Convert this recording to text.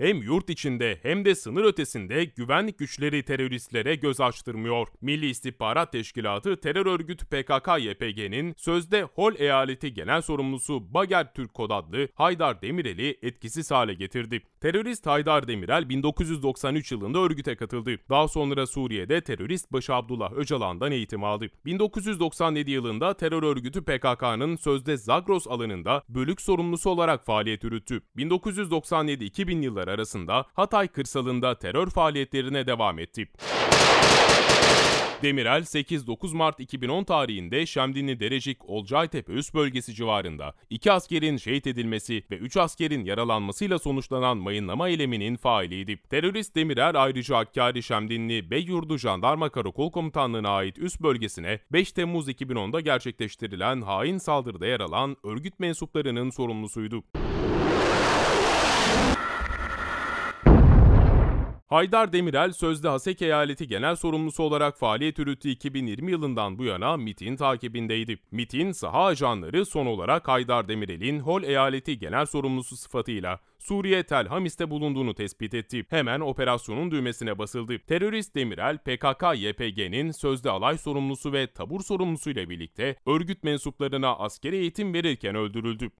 hem yurt içinde hem de sınır ötesinde güvenlik güçleri teröristlere göz açtırmıyor. Milli İstihbarat Teşkilatı terör örgütü PKK-YPG'nin sözde Hol Eyaleti Genel Sorumlusu Bager Türk adlı Haydar Demirel'i etkisiz hale getirdi. Terörist Haydar Demirel 1993 yılında örgüte katıldı. Daha sonra Suriye'de terörist Başı Abdullah Öcalan'dan eğitim aldı. 1997 yılında terör örgütü PKK'nın sözde Zagros alanında bölük sorumlusu olarak faaliyet yürüttü. 1997-2000 yılları arasında Hatay kırsalında terör faaliyetlerine devam etti. Demirel 8-9 Mart 2010 tarihinde Şemdinli Derecik Olcaytepe üst bölgesi civarında iki askerin şehit edilmesi ve üç askerin yaralanmasıyla sonuçlanan mayınlama eyleminin failiydi. Terörist Demirel ayrıca Hakkari Şemdinli Beyyurdu Jandarma Karakol Komutanlığı'na ait üst bölgesine 5 Temmuz 2010'da gerçekleştirilen hain saldırıda yer alan örgüt mensuplarının sorumlusuydu. Haydar Demirel sözde Hasek Eyaleti Genel Sorumlusu olarak faaliyet yürüttüğü 2020 yılından bu yana MIT'in takibindeydi. MIT'in saha ajanları son olarak Haydar Demirel'in Hol Eyaleti Genel Sorumlusu sıfatıyla Suriye Tel Hamis'te bulunduğunu tespit etti. Hemen operasyonun düğmesine basıldı. Terörist Demirel, PKK-YPG'nin sözde alay sorumlusu ve tabur sorumlusuyla birlikte örgüt mensuplarına askeri eğitim verirken öldürüldü.